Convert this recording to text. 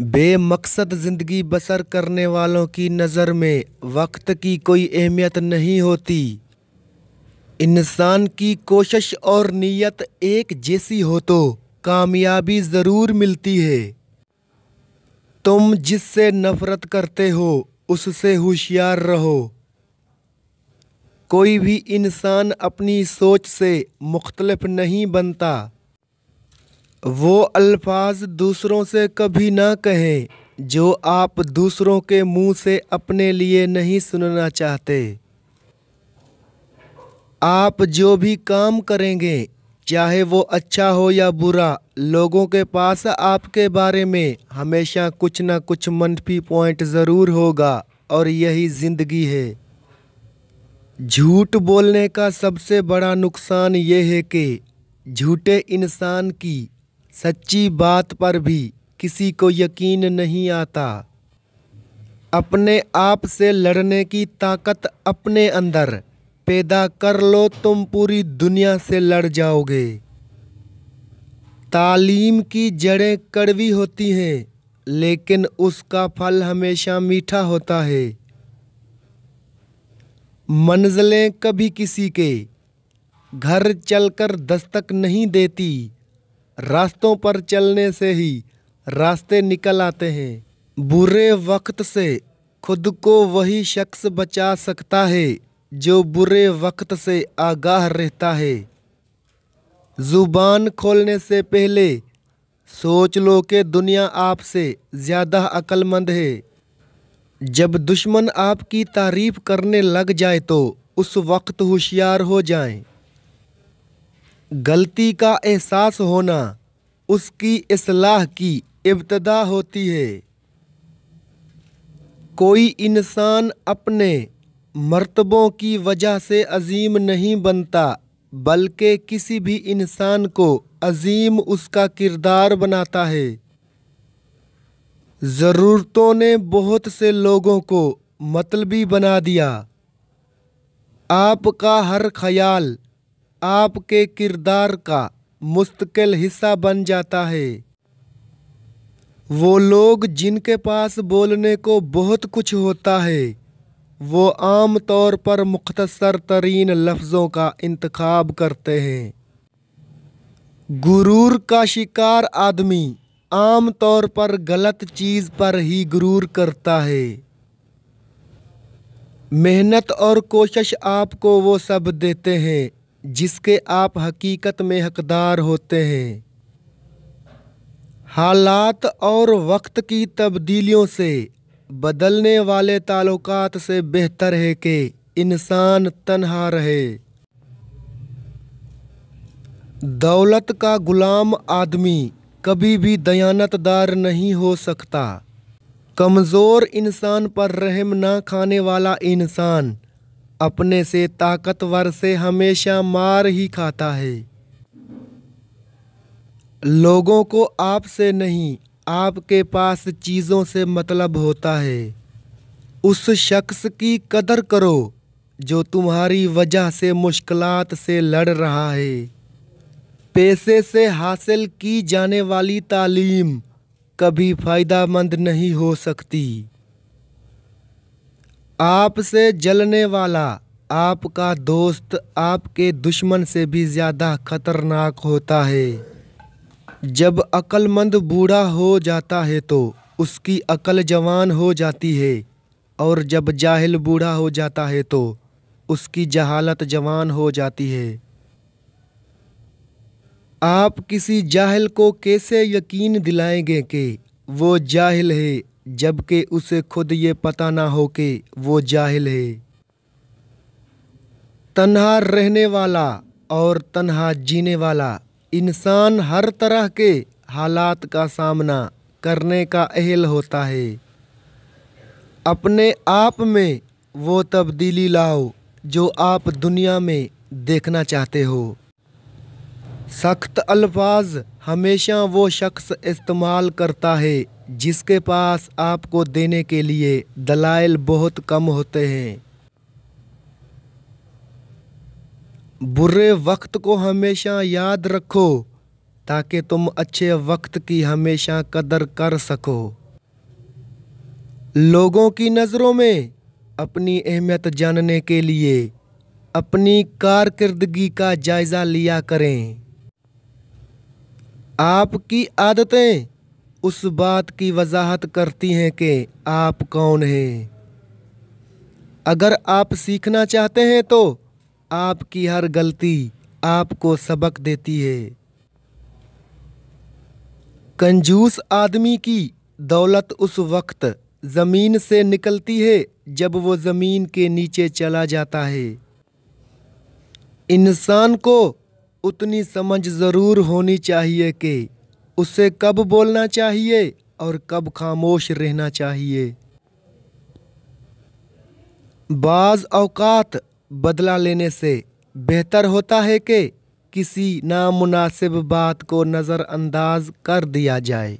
बेमकसद ज़िंदगी बसर करने वालों की नज़र में वक्त की कोई अहमियत नहीं होती इंसान की कोशिश और नीयत एक जैसी हो तो कामयाबी ज़रूर मिलती है तुम जिससे नफ़रत करते हो उससे होशियार रहो कोई भी इंसान अपनी सोच से मुख्तलफ नहीं बनता वो अल्फाज दूसरों से कभी ना कहें जो आप दूसरों के मुंह से अपने लिए नहीं सुनना चाहते आप जो भी काम करेंगे चाहे वो अच्छा हो या बुरा लोगों के पास आपके बारे में हमेशा कुछ ना कुछ मनफी पॉइंट ज़रूर होगा और यही ज़िंदगी है झूठ बोलने का सबसे बड़ा नुकसान ये है कि झूठे इंसान की सच्ची बात पर भी किसी को यकीन नहीं आता अपने आप से लड़ने की ताकत अपने अंदर पैदा कर लो तुम पूरी दुनिया से लड़ जाओगे तालीम की जड़ें कड़वी होती हैं लेकिन उसका फल हमेशा मीठा होता है मंजिलें कभी किसी के घर चलकर दस्तक नहीं देती रास्तों पर चलने से ही रास्ते निकल आते हैं बुरे वक्त से खुद को वही शख्स बचा सकता है जो बुरे वक्त से आगाह रहता है ज़ुबान खोलने से पहले सोच लो कि दुनिया आपसे ज़्यादा अक्लमंद है जब दुश्मन आपकी तारीफ़ करने लग जाए तो उस वक्त होशियार हो जाएं। गलती का एहसास होना उसकी असलाह की इब्तदा होती है कोई इंसान अपने मर्तबों की वजह से अजीम नहीं बनता बल्कि किसी भी इंसान को अजीम उसका किरदार बनाता है ज़रूरतों ने बहुत से लोगों को मतलबी बना दिया आपका हर ख्याल आपके किरदार का मुस्तकिल हिस्सा बन जाता है वो लोग जिनके पास बोलने को बहुत कुछ होता है वो आम तौर पर मुख्तसर तरीन लफ्ज़ों का इंतखब करते हैं गुरूर का शिकार आदमी आम तौर पर गलत चीज़ पर ही गुरूर करता है मेहनत और कोशिश आपको वो सब देते हैं जिसके आप हकीकत में हकदार होते हैं हालात और वक्त की तब्दीलियों से बदलने वाले ताल्लुकात से बेहतर है कि इंसान तनहा रहे दौलत का गुलाम आदमी कभी भी दयानतदार नहीं हो सकता कमज़ोर इंसान पर रहम ना खाने वाला इंसान अपने से ताकतवर से हमेशा मार ही खाता है लोगों को आपसे नहीं आपके पास चीज़ों से मतलब होता है उस शख्स की कदर करो जो तुम्हारी वजह से मुश्किलात से लड़ रहा है पैसे से हासिल की जाने वाली तालीम कभी फ़ायदा मंद नहीं हो सकती आपसे जलने वाला आपका दोस्त आपके दुश्मन से भी ज़्यादा खतरनाक होता है जब अक्लमंद बूढ़ा हो जाता है तो उसकी अकल जवान हो जाती है और जब जाहिल बूढ़ा हो जाता है तो उसकी जहालत जवान हो जाती है आप किसी जाहिल को कैसे यकीन दिलाएंगे कि वो जाहिल है जबकि उसे खुद ये पता ना हो कि वो जाहिल है तन्हा रहने वाला और तन्हा जीने वाला इंसान हर तरह के हालात का सामना करने का अहल होता है अपने आप में वो तब्दीली लाओ जो आप दुनिया में देखना चाहते हो सख्त अल्फाज हमेशा वो शख्स इस्तेमाल करता है जिसके पास आपको देने के लिए दलाइल बहुत कम होते हैं बुरे वक्त को हमेशा याद रखो ताकि तुम अच्छे वक्त की हमेशा कदर कर सको लोगों की नज़रों में अपनी अहमियत जानने के लिए अपनी कारकर्दगी का जायज़ा लिया करें आपकी आदतें उस बात की वजाहत करती हैं कि आप कौन हैं अगर आप सीखना चाहते हैं तो आपकी हर गलती आपको सबक देती है कंजूस आदमी की दौलत उस वक्त ज़मीन से निकलती है जब वो ज़मीन के नीचे चला जाता है इंसान को उतनी समझ ज़रूर होनी चाहिए कि उसे कब बोलना चाहिए और कब खामोश रहना चाहिए बाज़ अवकात बदला लेने से बेहतर होता है कि किसी नामुनासिब बात को नज़रअंदाज कर दिया जाए